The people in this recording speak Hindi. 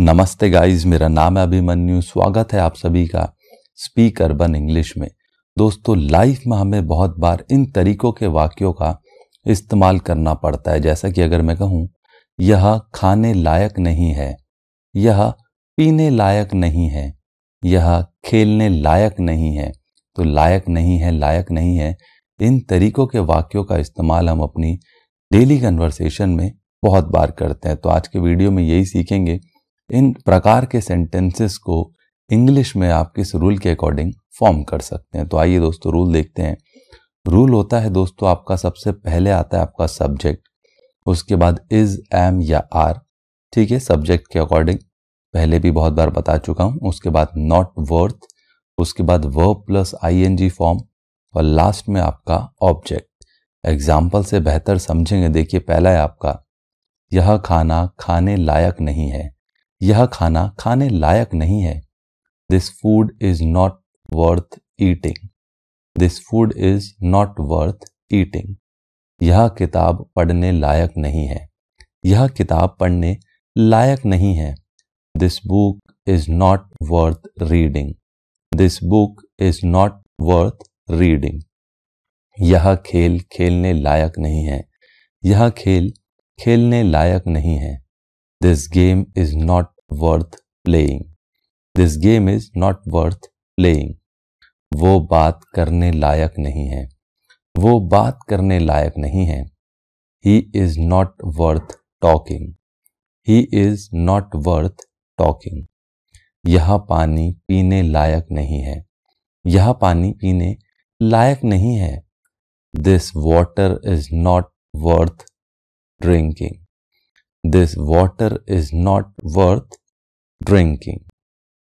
नमस्ते गाइस मेरा नाम है अभिमन्यु स्वागत है आप सभी का स्पीक अर्बन इंग्लिश में दोस्तों लाइफ में हमें बहुत बार इन तरीकों के वाक्यों का इस्तेमाल करना पड़ता है जैसा कि अगर मैं कहूँ यह खाने लायक नहीं है यह पीने लायक नहीं है यह खेलने लायक नहीं है तो लायक नहीं है लायक नहीं है इन तरीकों के वाक्यों का इस्तेमाल हम अपनी डेली कन्वर्सेशन में बहुत बार करते हैं तो आज के वीडियो में यही सीखेंगे इन प्रकार के सेंटेंसेस को इंग्लिश में आप किस रूल के अकॉर्डिंग फॉर्म कर सकते हैं तो आइए दोस्तों रूल देखते हैं रूल होता है दोस्तों आपका सबसे पहले आता है आपका सब्जेक्ट उसके बाद इज एम या आर ठीक है सब्जेक्ट के अकॉर्डिंग पहले भी बहुत बार बता चुका हूँ उसके बाद नॉट वर्थ उसके बाद verb plus I N G form और लास्ट में आपका ऑब्जेक्ट एग्जाम्पल से बेहतर समझेंगे देखिए पहला है आपका यह खाना खाने लायक नहीं है यह खाना खाने लायक नहीं है this food is not worth eating this food is not worth eating यह किताब पढ़ने लायक नहीं है यह किताब पढ़ने लायक नहीं है this book is not worth reading this book is not worth reading यह खेल खेलने लायक नहीं है यह खेल खेलने लायक नहीं है this game is not worth playing this game is not worth playing वो बात करने लायक नहीं है वो बात करने लायक नहीं है he is not worth talking he is not worth talking यह पानी पीने लायक नहीं है यह पानी पीने लायक नहीं है this water is not worth drinking this water is not worth drinking.